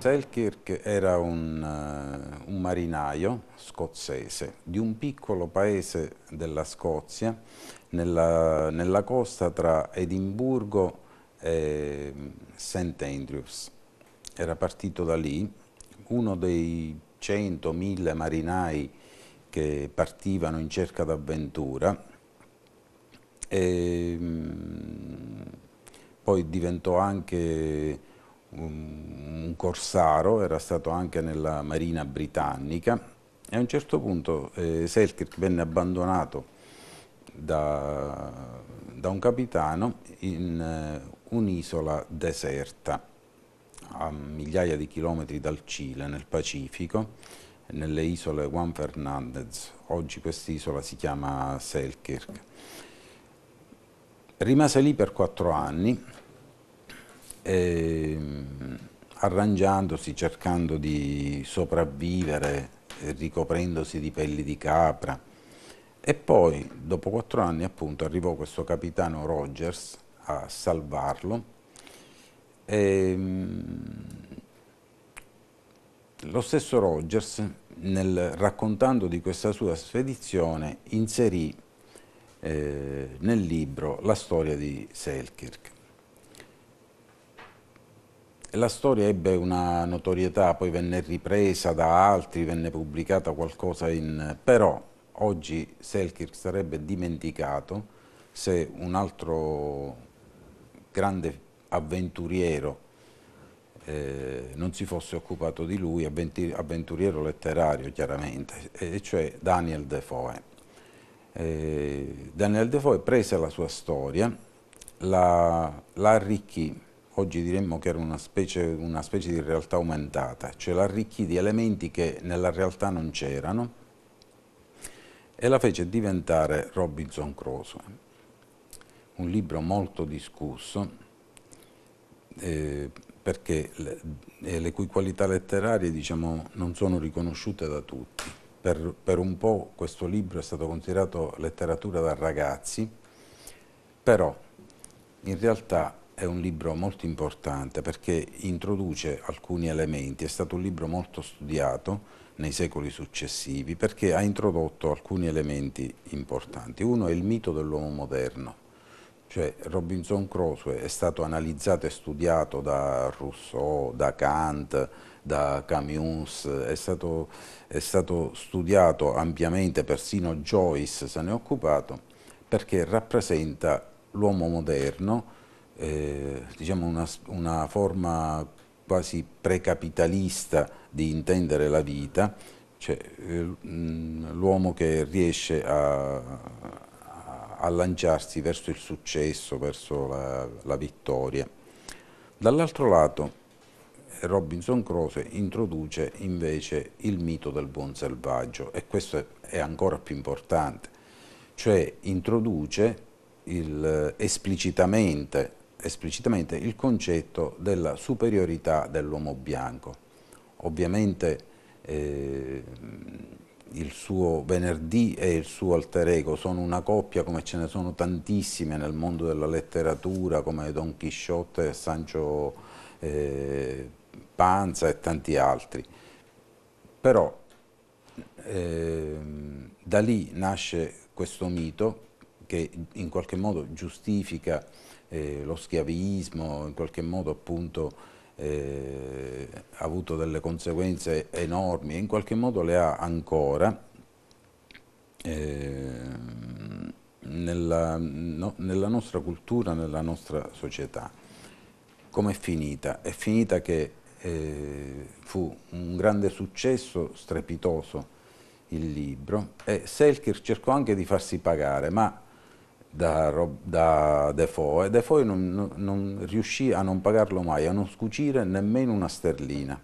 Selkirk era un, eh, un, marinaio scozzese di un piccolo paese della Scozia nella, nella costa tra Edimburgo e mm, St. Andrews. Era partito da lì, uno dei 100-1000 marinai che partivano in cerca d'avventura e mm, poi diventò anche un corsaro, era stato anche nella marina britannica e a un certo punto eh, Selkirk venne abbandonato da, da un capitano in eh, un'isola deserta a migliaia di chilometri dal Cile, nel Pacifico, nelle isole Juan Fernandez. Oggi quest'isola si chiama Selkirk. Rimase lì per quattro anni e arrangiandosi, cercando di sopravvivere, eh, ricoprendosi di pelli di capra. E poi, dopo quattro anni, appunto, arrivò questo capitano Rogers a salvarlo. E, ehm, lo stesso Rogers, nel, raccontando di questa sua spedizione, inserì eh, nel libro la storia di Selkirk. La storia ebbe una notorietà, poi venne ripresa da altri, venne pubblicata qualcosa in... però oggi Selkirk sarebbe dimenticato se un altro grande avventuriero eh, non si fosse occupato di lui, avventuriero letterario chiaramente, e cioè Daniel Defoe. Eh, Daniel Defoe prese la sua storia, la, la arricchì oggi diremmo che era una specie, una specie di realtà aumentata, cioè l'arricchì di elementi che nella realtà non c'erano e la fece diventare Robinson Crusoe, un libro molto discusso eh, perché le, eh, le, cui qualità letterarie diciamo, non sono riconosciute da tutti. Per, per un po' questo libro è stato considerato letteratura da ragazzi, però in realtà è un libro molto importante perché introduce alcuni elementi, è stato un libro molto studiato nei secoli successivi perché ha introdotto alcuni elementi importanti. Uno è il mito dell'uomo moderno, cioè Robinson Crusoe è stato analizzato e studiato da Rousseau, da Kant, da Camus, è stato, è stato studiato ampiamente, persino Joyce se ne è occupato, perché rappresenta l'uomo moderno eh, diciamo una, una forma quasi precapitalista di intendere la vita, cioè, eh, l'uomo che riesce a, a, lanciarsi verso il successo, verso la, la vittoria. Dall'altro lato Robinson Crusoe introduce invece il mito del buon selvaggio e questo è ancora più importante, cioè introduce il, eh, esplicitamente esplicitamente il concetto della superiorità dell'uomo bianco. Ovviamente eh, il suo venerdì e il suo alter ego sono una coppia come ce ne sono tantissime nel mondo della letteratura come Don Chisciotte, Sancho eh, Panza e tanti altri. Però eh, da lì nasce questo mito che in qualche modo giustifica eh, lo schiavismo, in qualche modo appunto eh, ha avuto delle conseguenze enormi e in qualche modo le ha ancora eh, nella, no, nella, nostra cultura, nella nostra società. Com'è finita? È finita che eh, fu un grande successo strepitoso il libro e Selkirk cercò anche di farsi pagare, ma da, Rob, da Defoe e Defoe non, non, non riuscì a non pagarlo mai, a non scucire nemmeno una sterlina.